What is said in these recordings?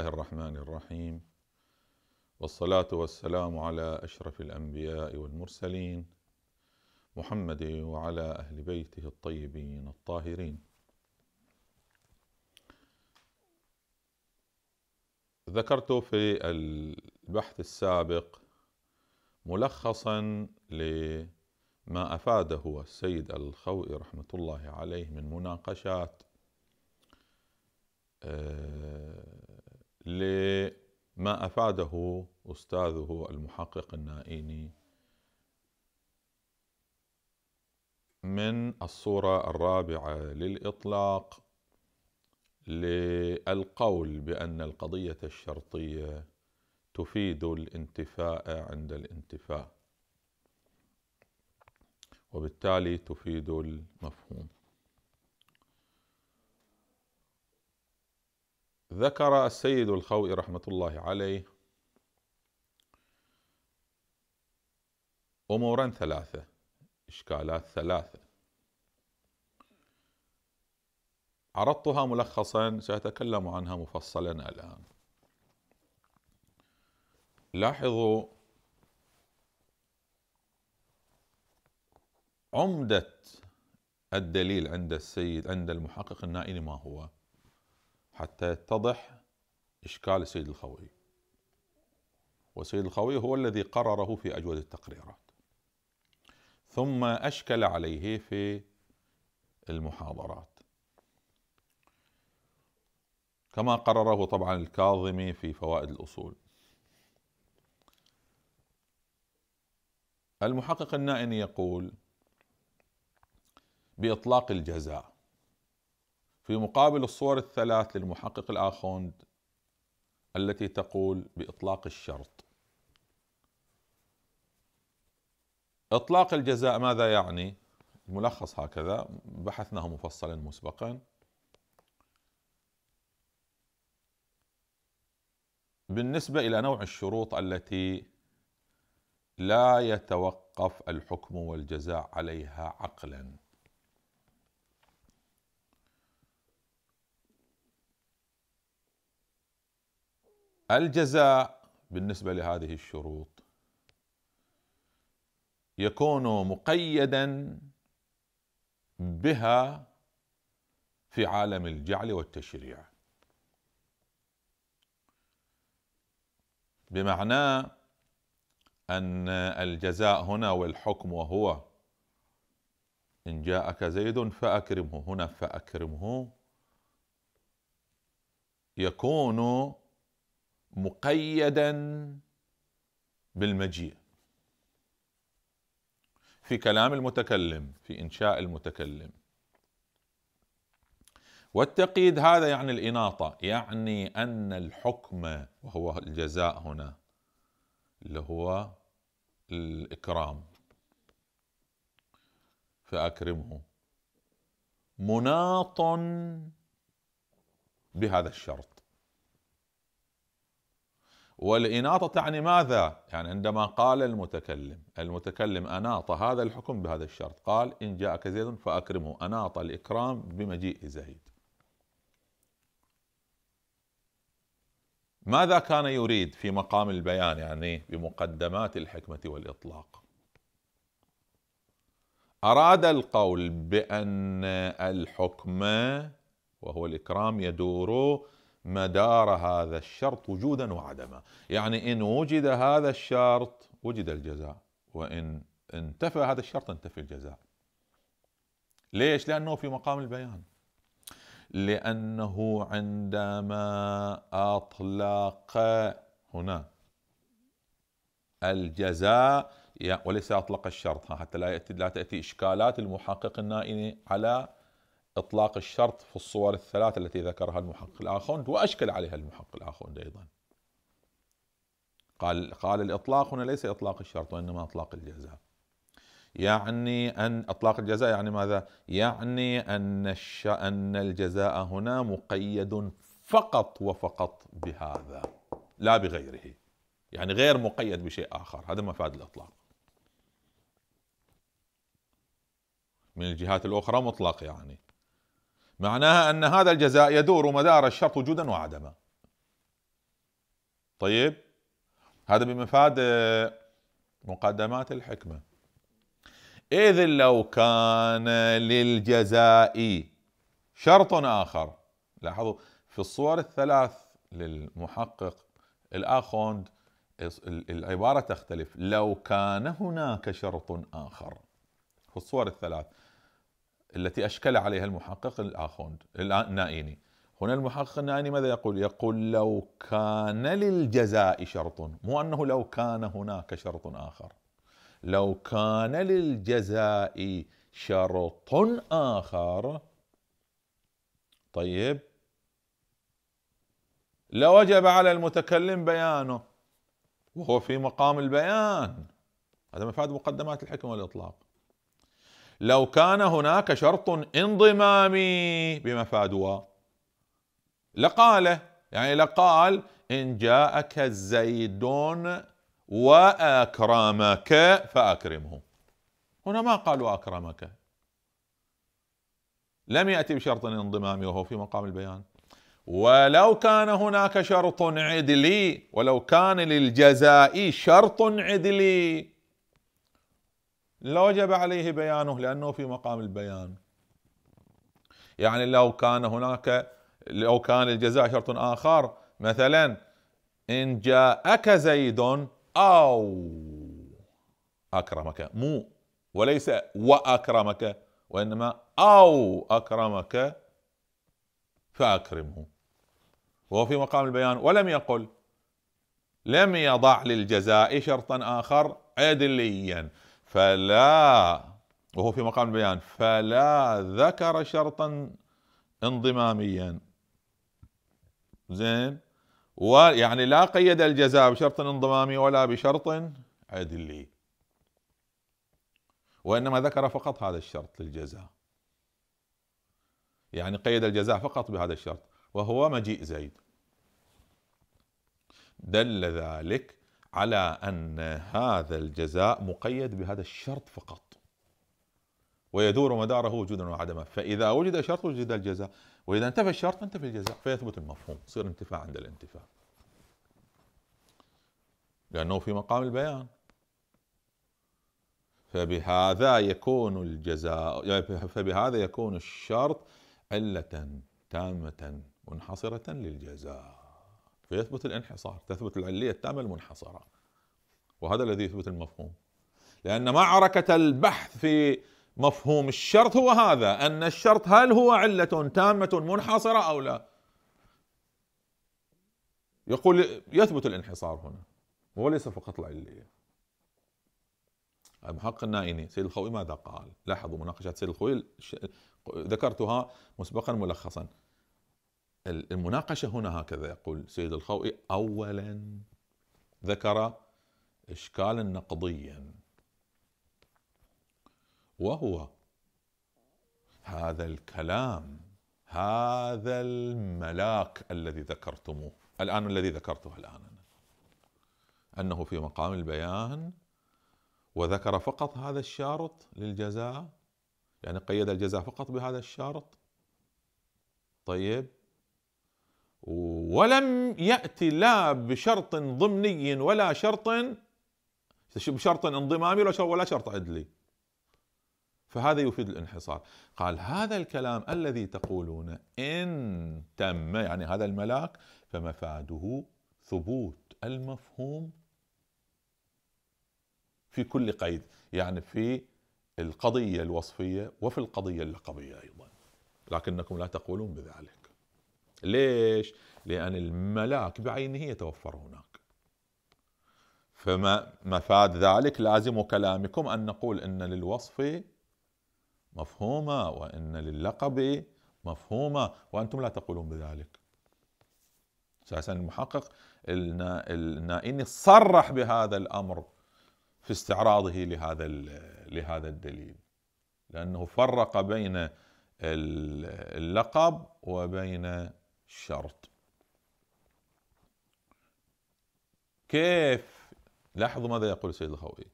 الله الرحمن الرحيم والصلاة والسلام على أشرف الأنبياء والمرسلين محمد وعلى أهل بيته الطيبين الطاهرين ذكرت في البحث السابق ملخصا لما أفاده السيد الخوئي رحمة الله عليه من مناقشات آه، لما افاده استاذه المحقق النائيني من الصوره الرابعه للاطلاق للقول بان القضيه الشرطيه تفيد الانتفاء عند الانتفاء وبالتالي تفيد المفهوم ذكر السيد الخوئي رحمة الله عليه أمورا ثلاثة إشكالات ثلاثة عرضتها ملخصا سأتكلم عنها مفصلا الآن لاحظوا عمدة الدليل عند السيد عند المحقق النائل ما هو؟ حتى يتضح إشكال السيد الخوي والسيد الخوي هو الذي قرره في أجود التقريرات ثم أشكل عليه في المحاضرات كما قرره طبعا الكاظمي في فوائد الأصول المحقق النائني يقول بإطلاق الجزاء في مقابل الصور الثلاث للمحقق الآخوند التي تقول بإطلاق الشرط إطلاق الجزاء ماذا يعني؟ ملخص هكذا بحثناه مفصلا مسبقا بالنسبة إلى نوع الشروط التي لا يتوقف الحكم والجزاء عليها عقلا الجزاء بالنسبه لهذه الشروط يكون مقيدا بها في عالم الجعل والتشريع بمعنى ان الجزاء هنا والحكم وهو ان جاءك زيد فاكرمه هنا فاكرمه يكون مقيدا بالمجيء في كلام المتكلم في انشاء المتكلم والتقييد هذا يعني الاناطه يعني ان الحكم وهو الجزاء هنا اللي هو الاكرام فاكرمه مناط بهذا الشرط والإناطة تعني ماذا؟ يعني عندما قال المتكلم المتكلم أناط هذا الحكم بهذا الشرط قال إن جاءك زيد فأكرمه أناط الإكرام بمجيء زيد ماذا كان يريد في مقام البيان يعني بمقدمات الحكمة والإطلاق أراد القول بأن الحكم وهو الإكرام يدور مدار هذا الشرط وجودا وعدما يعني إن وجد هذا الشرط وجد الجزاء وإن انتفى هذا الشرط انتفى الجزاء ليش؟ لأنه في مقام البيان لأنه عندما أطلق هنا الجزاء وليس أطلق الشرط حتى لا يأتي لا تأتي إشكالات المحقق النائم على إطلاق الشرط في الصور الثلاثة التي ذكرها المحقق الآخوند وأشكل عليها المحقق الآخوند أيضا قال قال الإطلاق هنا ليس إطلاق الشرط وإنما إطلاق الجزاء يعني أن إطلاق الجزاء يعني ماذا؟ يعني أن الش... أن الجزاء هنا مقيد فقط وفقط بهذا لا بغيره يعني غير مقيد بشيء آخر هذا مفاد الإطلاق من الجهات الأخرى مطلق يعني معناها أن هذا الجزاء يدور مدار الشرط وجودا وعدما طيب هذا بمفاد آه، مقدمات الحكمة إذ لو كان للجزاء شرط آخر لاحظوا في الصور الثلاث للمحقق الآخوند العبارة تختلف لو كان هناك شرط آخر في الصور الثلاث التي أشكل عليها المحقق الآخوند النائيني هنا المحقق النائيني ماذا يقول يقول لو كان للجزاء شرط مو أنه لو كان هناك شرط آخر لو كان للجزاء شرط آخر طيب لوجب على المتكلم بيانه وهو في مقام البيان هذا مفاد مقدمات الحكمة والإطلاق لو كان هناك شرط انضمامي بمفادها لقاله يعني لقال إن جاءك زيد وأكرمك فأكرمه هنا ما قالوا أكرمك لم يأتي بشرط انضمامي وهو في مقام البيان ولو كان هناك شرط عدلي ولو كان للجزاء شرط عدلي لا وجب عليه بيانه لأنه في مقام البيان يعني لو كان هناك لو كان الجزاء شرط آخر مثلا إن جاءك زيد أو أكرمك مو وليس وأكرمك وإنما أو أكرمك فأكرمه وهو في مقام البيان ولم يقل لم يضع للجزاء شرطا آخر عدليا فلا وهو في مقام البيان فلا ذكر شرطا انضماميا زين ويعني لا قيد الجزاء بشرط انضمامي ولا بشرط عدلي وانما ذكر فقط هذا الشرط للجزاء يعني قيد الجزاء فقط بهذا الشرط وهو مجيء زيد دل ذلك على ان هذا الجزاء مقيد بهذا الشرط فقط ويدور مداره وجودا وعدما فاذا وجد شرط وجد الجزاء واذا انتفى الشرط انتفى الجزاء فيثبت المفهوم يصير انتفاء عند الانتفاء لانه في مقام البيان فبهذا يكون الجزاء فبهذا يكون الشرط علة تامة منحصرة للجزاء فيثبت الانحصار تثبت العلية التامة المنحصرة وهذا الذي يثبت المفهوم لأن معركة البحث في مفهوم الشرط هو هذا أن الشرط هل هو علة تامة منحصرة أو لا يقول يثبت الانحصار هنا وليس فقط العلية المحقق النائني سيد الخوي ماذا قال لاحظوا مناقشات سيد الخوي ذكرتها مسبقا ملخصا المناقشة هنا هكذا يقول سيد الخوئي أولا ذكر إشكالا نقضيا وهو هذا الكلام هذا الملاك الذي ذكرتموه الآن الذي ذكرته الآن أنا أنه في مقام البيان وذكر فقط هذا الشارط للجزاء يعني قيد الجزاء فقط بهذا الشارط طيب ولم يأتي لا بشرط ضمني ولا شرط بشرط انضمامي ولا شرط عدلي فهذا يفيد الانحصار قال هذا الكلام الذي تقولون إن تم يعني هذا الملاك فمفاده ثبوت المفهوم في كل قيد يعني في القضية الوصفية وفي القضية اللقبية أيضا لكنكم لا تقولون بذلك ليش؟ لأن الملاك بعينه يتوفر هناك فما مفاد ذلك لازم كلامكم أن نقول إن للوصف مفهوما وإن للقب مفهوما وأنتم لا تقولون بذلك أساسا المحقق النائني صرح بهذا الأمر في استعراضه لهذا لهذا الدليل لأنه فرق بين اللقب وبين شرط كيف لاحظوا ماذا يقول السيد الخوئي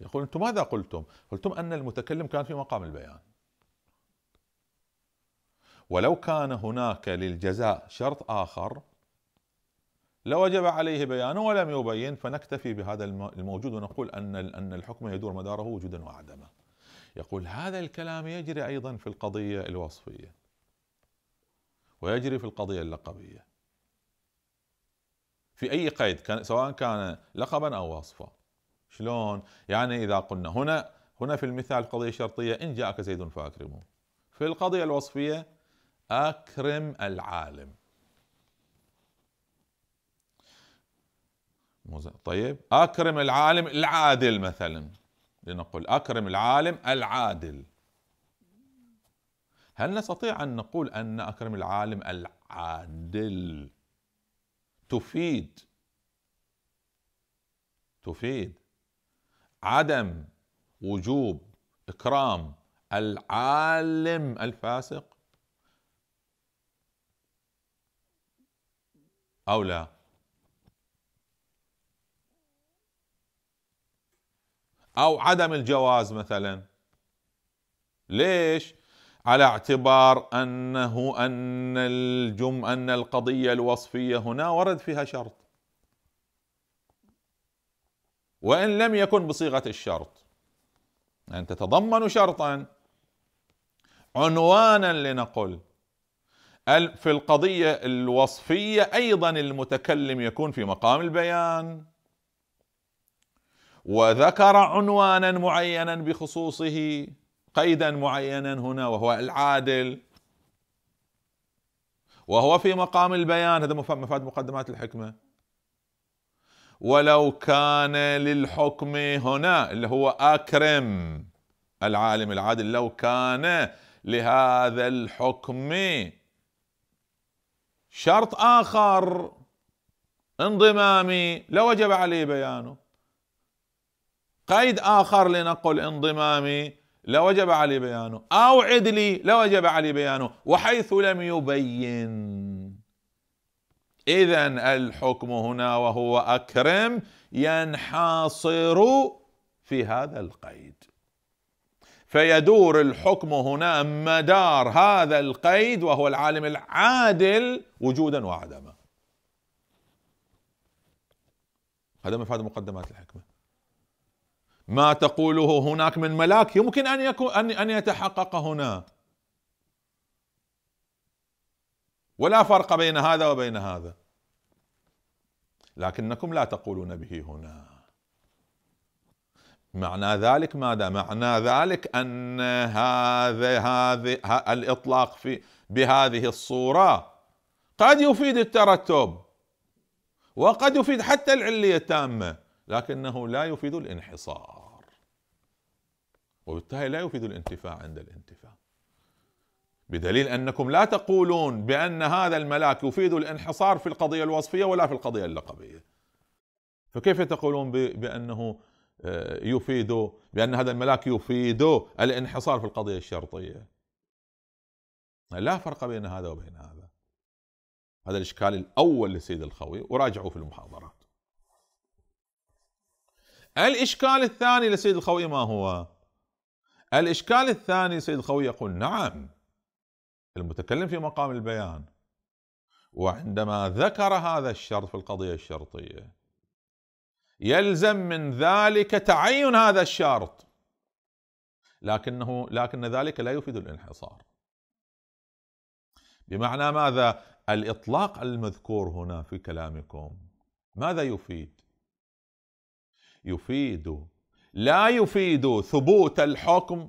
يقول انتم ماذا قلتم قلتم ان المتكلم كان في مقام البيان ولو كان هناك للجزاء شرط اخر لوجب عليه بيانه ولم يبين فنكتفي بهذا الموجود ونقول ان ان الحكم يدور مداره وجودا وعدما. يقول هذا الكلام يجري ايضا في القضيه الوصفيه. ويجري في القضية اللقبية في أي قيد كان سواء كان لقبا أو وصفا شلون يعني إذا قلنا هنا هنا في المثال في القضية الشرطية إن جاءك زيد فأكرمه في القضية الوصفية أكرم العالم طيب أكرم العالم العادل مثلا لنقول أكرم العالم العادل هل نستطيع أن نقول أن أكرم العالم العادل تفيد تفيد عدم وجوب إكرام العالم الفاسق أو لا أو عدم الجواز مثلا ليش على اعتبار انه ان الجم ان القضيه الوصفيه هنا ورد فيها شرط وان لم يكن بصيغه الشرط ان يعني تتضمن شرطا عنوانا لنقل في القضيه الوصفيه ايضا المتكلم يكون في مقام البيان وذكر عنوانا معينا بخصوصه قيدا معينا هنا وهو العادل وهو في مقام البيان هذا مفاد مقدمات الحكمة ولو كان للحكم هنا اللي هو أكرم العالم العادل لو كان لهذا الحكم شرط آخر انضمامي لوجب عليه بيانه قيد آخر لنقل انضمامي لوجب عليه بيانه أو عدلي لوجب عليه بيانه وحيث لم يبين إذا الحكم هنا وهو أكرم ينحصر في هذا القيد فيدور الحكم هنا مدار هذا القيد وهو العالم العادل وجودا وعدما هذا مفاد مقدمات الحكمه ما تقوله هناك من ملاك يمكن ان يكون ان ان يتحقق هنا ولا فرق بين هذا وبين هذا لكنكم لا تقولون به هنا معنى ذلك ماذا؟ معنى ذلك ان هذا هذه الاطلاق في بهذه الصوره قد يفيد الترتب وقد يفيد حتى العليه التامه لكنه لا يفيد الانحصار وبالتالي لا يفيد الانتفاع عند الانتفاع بدليل انكم لا تقولون بان هذا الملاك يفيد الانحصار في القضيه الوصفيه ولا في القضيه اللقبيه فكيف تقولون بانه آه، يفيد بان هذا الملاك يفيد الانحصار في القضيه الشرطيه لا فرق بين هذا وبين هذا هذا الاشكال الاول لسيد الخوي وراجعوه في المحاضرات الإشكال الثاني لسيد الخوي ما هو؟ الإشكال الثاني سيد الخوي يقول نعم المتكلم في مقام البيان وعندما ذكر هذا الشرط في القضية الشرطية يلزم من ذلك تعين هذا الشرط لكنه لكن ذلك لا يفيد الانحصار بمعنى ماذا الإطلاق المذكور هنا في كلامكم ماذا يفيد يفيد لا يفيد ثبوت الحكم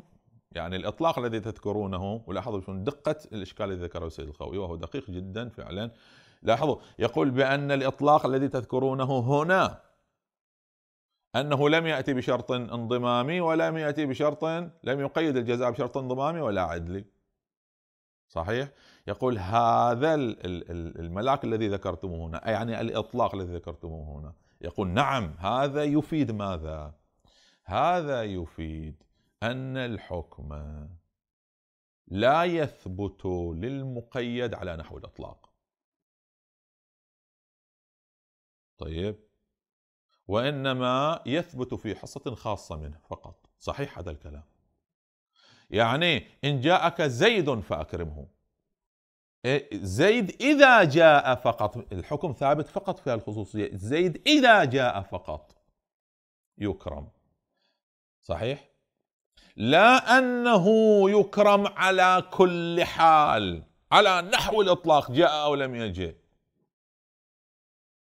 يعني الاطلاق الذي تذكرونه ولاحظوا شلون دقه الاشكال الذي ذكره السيد الخوي وهو دقيق جدا فعلا لاحظوا يقول بان الاطلاق الذي تذكرونه هنا انه لم ياتي بشرط انضمامي ولم ياتي بشرط لم يقيد الجزاء بشرط انضمامي ولا عدلي صحيح يقول هذا الملاك الذي ذكرتموه هنا يعني الاطلاق الذي ذكرتموه هنا يقول نعم هذا يفيد ماذا هذا يفيد ان الحكم لا يثبت للمقيد على نحو الاطلاق طيب وانما يثبت في حصه خاصه منه فقط صحيح هذا الكلام يعني ان جاءك زيد فاكرمه إيه، زيد إذا جاء فقط الحكم ثابت فقط في الخصوصية زيد إذا جاء فقط يكرم صحيح لا أنه يكرم على كل حال على نحو الإطلاق جاء أو لم يجئ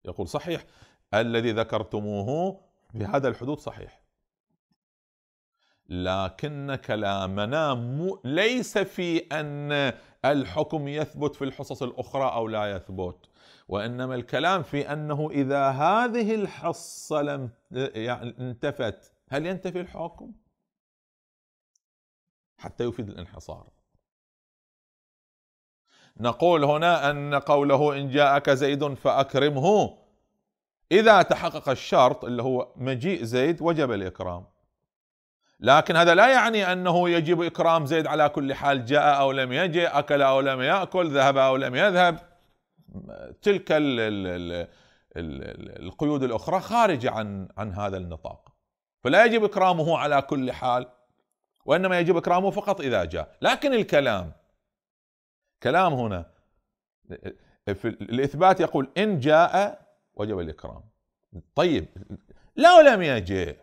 يقول صحيح الذي ذكرتموه في هذا الحدود صحيح لكن كلامنا ليس في أن الحكم يثبت في الحصص الاخرى او لا يثبت وانما الكلام في انه اذا هذه الحصه لم يعني انتفت هل ينتفي الحكم؟ حتى يفيد الانحصار. نقول هنا ان قوله ان جاءك زيد فاكرمه اذا تحقق الشرط اللي هو مجيء زيد وجب الاكرام لكن هذا لا يعني انه يجب اكرام زيد على كل حال جاء او لم يجئ اكل او لم ياكل ذهب او لم يذهب تلك القيود الاخرى خارجه عن عن هذا النطاق فلا يجب اكرامه على كل حال وانما يجب اكرامه فقط اذا جاء لكن الكلام كلام هنا في الاثبات يقول ان جاء وجب الاكرام طيب لو لم يجئ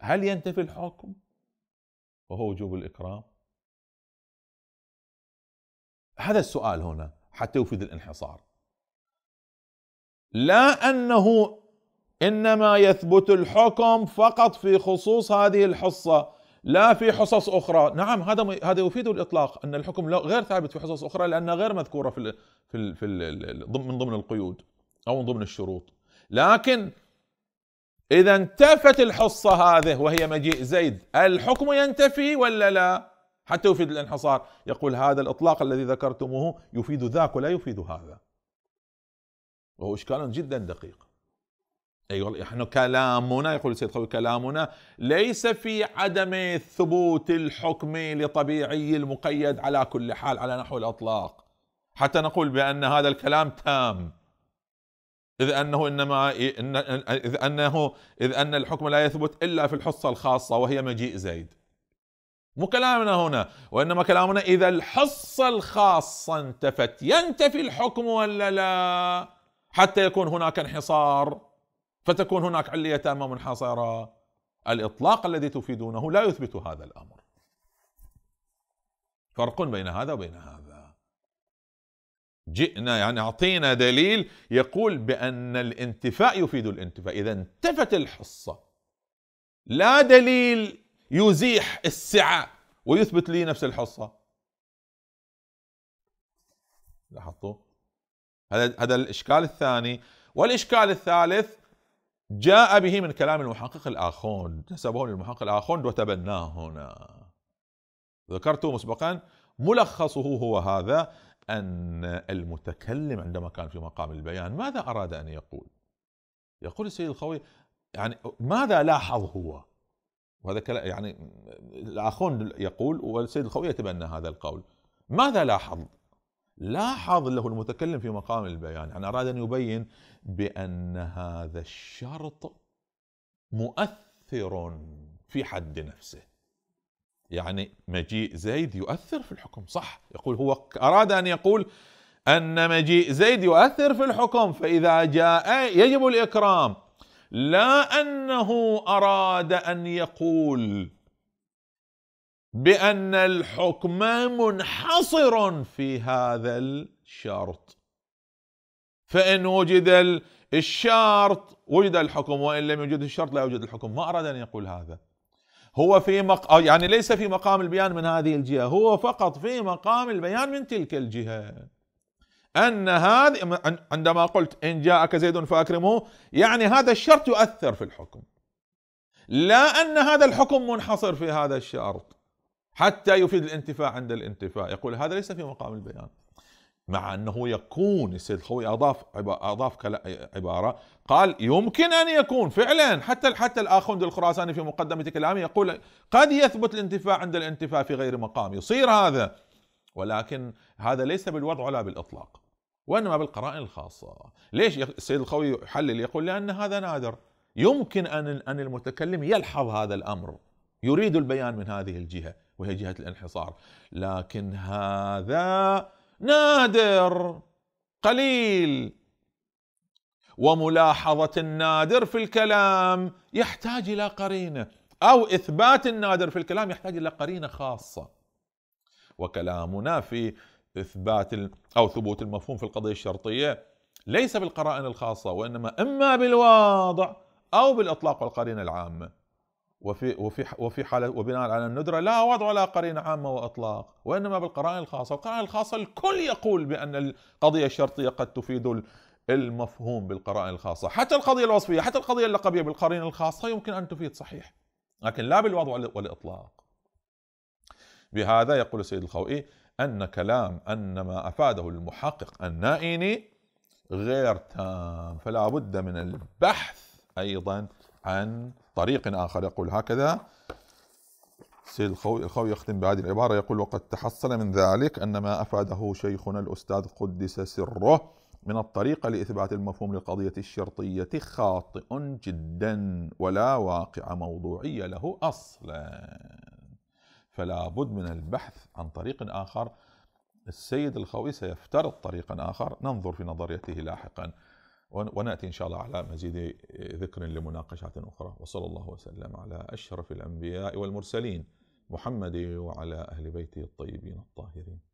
هل ينتفي الحكم وهو وجوب الإكرام هذا السؤال هنا حتى يفيد الانحصار لا أنه إنما يثبت الحكم فقط في خصوص هذه الحصة لا في حصص أخرى نعم هذا هذا يفيد الإطلاق أن الحكم غير ثابت في حصص أخرى لأنها غير مذكورة في في في من ضمن القيود أو من ضمن الشروط لكن إذا انتفت الحصة هذه وهي مجيء زيد الحكم ينتفي ولا لا حتى يفيد الانحصار يقول هذا الإطلاق الذي ذكرتموه يفيد ذاك ولا يفيد هذا وهو إشكال جدا دقيق يقول أيوة، نحن كلامنا يقول السيد خوي كلامنا ليس في عدم ثبوت الحكم لطبيعي المقيد على كل حال على نحو الإطلاق حتى نقول بأن هذا الكلام تام إذ أنه إنما إذ أنه إذ أن الحكم لا يثبت إلا في الحصة الخاصة وهي مجيء زيد مو كلامنا هنا وإنما كلامنا إذا الحصة الخاصة انتفت ينتفي الحكم ولا لا حتى يكون هناك انحصار فتكون هناك علية تامة منحصرة الإطلاق الذي تفيدونه لا يثبت هذا الأمر فرق بين هذا وبين هذا جئنا يعني أعطينا دليل يقول بأن الانتفاء يفيد الانتفاء إذا انتفت الحصة لا دليل يزيح السعة ويثبت لي نفس الحصة لاحظتوا هذا هذا الإشكال الثاني والإشكال الثالث جاء به من كلام المحقق الآخوند نسبه للمحقق الآخوند وتبناه هنا ذكرته مسبقا ملخصه هو هذا أن المتكلم عندما كان في مقام البيان ماذا أراد أن يقول يقول السيد الخوي يعني ماذا لاحظ هو وهذا كلام يعني الآخون يقول والسيد الخوي يتبنى هذا القول ماذا لاحظ لاحظ له المتكلم في مقام البيان يعني أراد أن يبين بأن هذا الشرط مؤثر في حد نفسه يعني مجيء زيد يؤثر في الحكم صح يقول هو أراد أن يقول أن مجيء زيد يؤثر في الحكم فإذا جاء يجب الإكرام لا أنه أراد أن يقول بأن الحكم منحصر في هذا الشرط فإن وجد الشرط وجد الحكم وإن لم يوجد الشرط لا يوجد الحكم ما أراد أن يقول هذا هو في مق... آه، يعني ليس في مقام البيان من هذه الجهة هو فقط في مقام البيان من تلك الجهة أن هذه عندما قلت إن جاءك زيد فأكرمه يعني هذا الشرط يؤثر في الحكم لا أن هذا الحكم منحصر في هذا الشرط حتى يفيد الانتفاع عند الانتفاع يقول هذا ليس في مقام البيان مع أنه يكون السيد الخوي أضاف أضاف عبارة قال يمكن أن يكون فعلا حتى حتى الآخوند الخراساني في مقدمة كلامه يقول قد يثبت الانتفاع عند الانتفاع في غير مقام يصير هذا ولكن هذا ليس بالوضع ولا بالإطلاق وإنما بالقرائن الخاصة ليش السيد الخوي يحلل يقول لأن هذا نادر يمكن أن أن المتكلم يلحظ هذا الأمر يريد البيان من هذه الجهة وهي جهة الانحصار لكن هذا نادر قليل وملاحظة النادر في الكلام يحتاج إلى قرينة أو إثبات النادر في الكلام يحتاج إلى قرينة خاصة وكلامنا في إثبات أو ثبوت المفهوم في القضية الشرطية ليس بالقرائن الخاصة وإنما إما بالواضع أو بالإطلاق والقرينة العامة وفي وفي وفي حاله وبناء على الندره لا وضع لا قرينه عامه واطلاق وانما بالقرائن الخاصه، القرائن الخاصه الكل يقول بان القضيه الشرطيه قد تفيد المفهوم بالقرائن الخاصه، حتى القضيه الوصفيه، حتى القضيه اللقبيه بالقرين الخاصه يمكن ان تفيد صحيح، لكن لا بالوضع والاطلاق. بهذا يقول السيد الخوئي ان كلام ان ما افاده المحقق النائيني غير تام، فلا بد من البحث ايضا عن طريق آخر يقول هكذا سيد الخوي, الخوي يختم بهذه العبارة يقول وقد تحصل من ذلك أن ما أفاده شيخنا الأستاذ قدس سره من الطريقة لإثبات المفهوم للقضية الشرطية خاطئ جدا ولا واقع موضوعي له أصلا فلا بد من البحث عن طريق آخر السيد الخوي سيفترض طريقا آخر ننظر في نظريته لاحقا وناتي ان شاء الله على مزيد ذكر لمناقشات اخرى وصلى الله وسلم على اشرف الانبياء والمرسلين محمد وعلى اهل بيته الطيبين الطاهرين